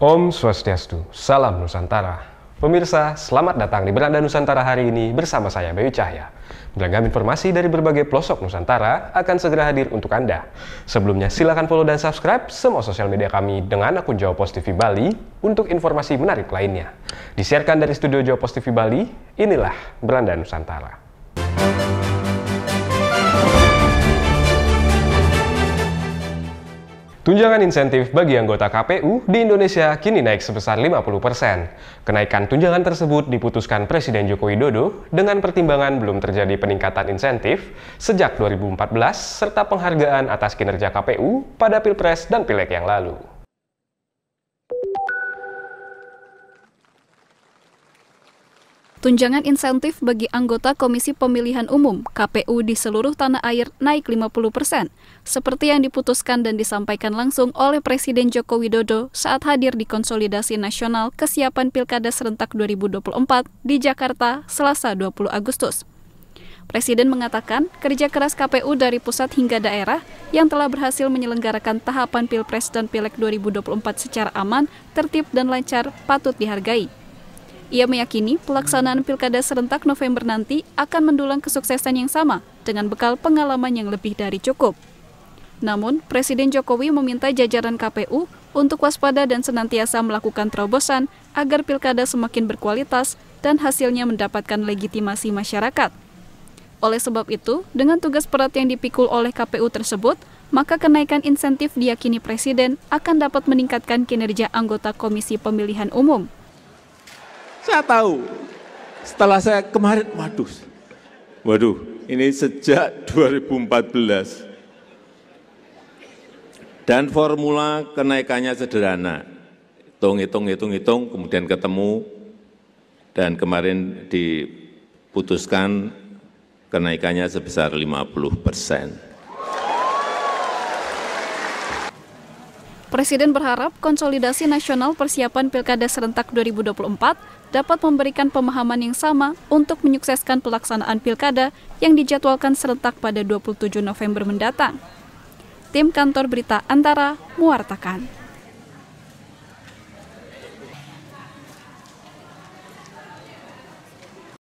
Om Swastiastu, Salam Nusantara. Pemirsa, selamat datang di Beranda Nusantara hari ini bersama saya Bayu Cahya. Beragam informasi dari berbagai pelosok Nusantara akan segera hadir untuk Anda. Sebelumnya, silakan follow dan subscribe semua sosial media kami dengan akun Jawa Post TV Bali untuk informasi menarik lainnya. Disiarkan dari studio Jawa Post TV Bali, inilah Beranda Nusantara. Tunjangan insentif bagi anggota KPU di Indonesia kini naik sebesar 50%. Kenaikan tunjangan tersebut diputuskan Presiden Joko Widodo dengan pertimbangan belum terjadi peningkatan insentif sejak 2014 serta penghargaan atas kinerja KPU pada Pilpres dan Pileg yang lalu. Tunjangan insentif bagi anggota Komisi Pemilihan Umum KPU di seluruh tanah air naik 50 persen, seperti yang diputuskan dan disampaikan langsung oleh Presiden Joko Widodo saat hadir di Konsolidasi Nasional Kesiapan Pilkada Serentak 2024 di Jakarta, Selasa 20 Agustus. Presiden mengatakan kerja keras KPU dari pusat hingga daerah yang telah berhasil menyelenggarakan tahapan Pilpres dan pilek 2024 secara aman, tertib, dan lancar patut dihargai. Ia meyakini pelaksanaan pilkada serentak November nanti akan mendulang kesuksesan yang sama dengan bekal pengalaman yang lebih dari cukup. Namun, Presiden Jokowi meminta jajaran KPU untuk waspada dan senantiasa melakukan terobosan agar pilkada semakin berkualitas dan hasilnya mendapatkan legitimasi masyarakat. Oleh sebab itu, dengan tugas berat yang dipikul oleh KPU tersebut, maka kenaikan insentif diyakini Presiden akan dapat meningkatkan kinerja anggota Komisi Pemilihan Umum. Saya tahu. Setelah saya kemarin, waduh, waduh, ini sejak 2014. Dan formula kenaikannya sederhana. Hitung, hitung, hitung, hitung, kemudian ketemu. Dan kemarin diputuskan kenaikannya sebesar 50 persen. Presiden berharap konsolidasi nasional persiapan Pilkada serentak 2024 dapat memberikan pemahaman yang sama untuk menyukseskan pelaksanaan Pilkada yang dijadwalkan serentak pada 27 November mendatang. Tim Kantor Berita Antara mewartakan.